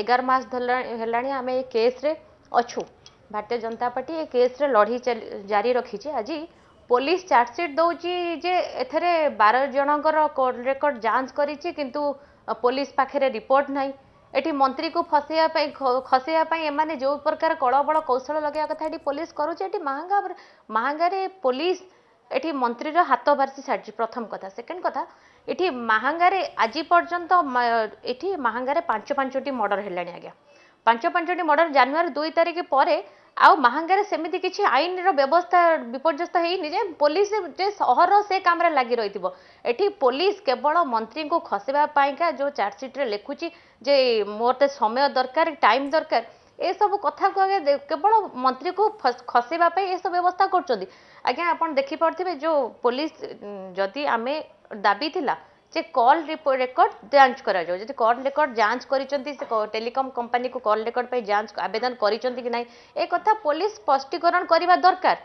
ଏଗାର ମାସ ହେଲାଣି ଆମେ ଏ କେସ୍ରେ ଅଛୁ ଭାରତୀୟ ଜନତା ପାର୍ଟି ଏ କେସ୍ରେ ଲଢ଼େଇ ଜାରି ରଖିଛି ଆଜି ପୋଲିସ ଚାର୍ଜସିଟ୍ ଦେଉଛି ଯେ ଏଥିରେ ବାର ଜଣଙ୍କର ରେକର୍ଡ ଯାଞ୍ଚ କରିଛି କିନ୍ତୁ ପୋଲିସ ପାଖରେ ରିପୋର୍ଟ ନାହିଁ ଏଠି ମନ୍ତ୍ରୀକୁ ଫସେଇବା ପାଇଁ ଖସେଇବା ପାଇଁ ଏମାନେ ଯେଉଁ ପ୍ରକାର କଳବଳ କୌଶଳ ଲଗେଇବା କଥା ଏଠି ପୋଲିସ କରୁଛି ଏଠି ମାହାଙ୍ଗା ମାହାଙ୍ଗାରେ ପୋଲିସ এটি মন্ত্রীর হাত ভারসি সারিছে প্রথম কথা সেকেন্ড কথা এটি মাহাঙ্গারে আজ পর্যন্ত এটি মাহাঙ্গারে পাঁচ পাঁচটি মর্ডর হলে আজ্ঞা পাঁচ পাঁচটি মর্ডর জানুয়ারি দুই তারিখ পরে আউ মাহাঙ্গারে সেমিতি কিছু আইনর ব্যবস্থা বিপর্যস্ত হয়নি যে পুলিশ যে সহর সে কামরে লাগি রয়েছে এটি পুলিশ কেবল মন্ত্রী খসবা পাইকা যে চার্জসিট্রে লেখুছি যে মোটে সময় দরকার টাইম দরকার ଏସବୁ କଥାକୁ ଆଜ୍ଞା କେବଳ ମନ୍ତ୍ରୀକୁ ଖସେଇବା ପାଇଁ ଏସବୁ ବ୍ୟବସ୍ଥା କରୁଛନ୍ତି ଆଜ୍ଞା ଆପଣ ଦେଖିପାରୁଥିବେ ଯେଉଁ ପୋଲିସ ଯଦି ଆମେ ଦାବି ଥିଲା ଯେ କଲ୍ ରେକର୍ଡ ଯାଞ୍ଚ କରାଯାଉ ଯଦି କଲ୍ ରେକର୍ଡ ଯାଞ୍ଚ କରିଛନ୍ତି ସେ ଟେଲିକମ୍ କମ୍ପାନୀକୁ କଲ୍ ରେକର୍ଡ ପାଇଁ ଯାଞ୍ଚ ଆବେଦନ କରିଛନ୍ତି କି ନାହିଁ ଏ କଥା ପୋଲିସ ସ୍ପଷ୍ଟୀକରଣ କରିବା ଦରକାର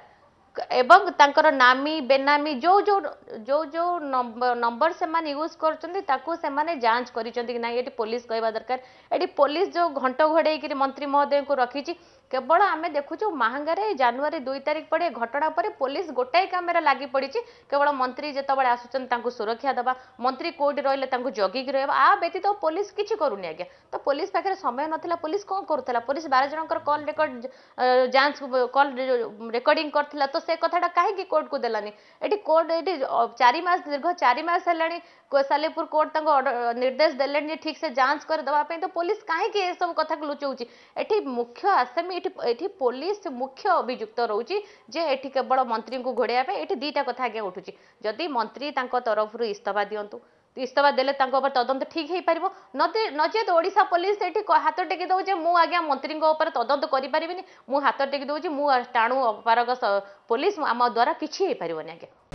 ଏବଂ ତାଙ୍କର ନାମୀ ବେନାମୀ ଯୋଉ ଯୋଉ ଯୋଉ ଯୋଉ ନମ୍ବର ସେମାନେ ୟୁଜ୍ କରୁଛନ୍ତି ତାକୁ ସେମାନେ ଯାଞ୍ଚ କରିଛନ୍ତି କି ନାହିଁ ଏଠି ପୋଲିସ କହିବା ଦରକାର ଏଠି ପୋଲିସ ଯୋଉ ଘଣ୍ଟ ଘୋଡ଼େଇକିରି ମନ୍ତ୍ରୀ ମହୋଦୟଙ୍କୁ ରଖିଛି केवल आम देखु महांगारे जानुरी दुई तारिख पड़े घटना पर पुलिस गोटाए कमेरा लग पड़ी केवल मंत्री जितेबाला आसुचान सुरक्षा दे मंत्री कौट रही जगिक रहा आ व्यतीत तो पुलिस किसी कर तो पुलिस पाखे समय ना पुलिस कौन कर पुलिस बार जन कल रेकर्ड जांच कल रेकर्डिंग कर तो से कथा कहीं कोर्ट को देलानी कोर्ट ये चारिमास दीर्घ चारिमास सालेपुर कोर्ट निर्देश दे ठीक से जांच करदेप तो पुलिस कहीं सब कथ लुचौ मुख्य आसामी ଏଠି ଏଠି ପୋଲିସ ମୁଖ୍ୟ ଅଭିଯୁକ୍ତ ରହୁଛି ଯେ ଏଠି କେବଳ ମନ୍ତ୍ରୀଙ୍କୁ ଘୋଡ଼େଇବା ପାଇଁ ଏଠି ଦୁଇଟା କଥା ଆଜ୍ଞା ଉଠୁଛି ଯଦି ମନ୍ତ୍ରୀ ତାଙ୍କ ତରଫରୁ ଇସ୍ତଫା ଦିଅନ୍ତୁ ଇସ୍ତଫା ଦେଲେ ତାଙ୍କ ଉପରେ ତଦନ୍ତ ଠିକ୍ ହେଇପାରିବ ନଚେତ୍ ଓଡ଼ିଶା ପୋଲିସ ଏଠି ହାତ ଟେକି ଦେଉଛି ମୁଁ ଆଜ୍ଞା ମନ୍ତ୍ରୀଙ୍କ ଉପରେ ତଦନ୍ତ କରିପାରିବିନି ମୁଁ ହାତ ଟେକି ଦେଉଛି ମୁଁ ଟାଣୁ ଅପାରଗ ପୋଲିସ ଆମ ଦ୍ୱାରା କିଛି ହେଇପାରିବନି ଆଜ୍ଞା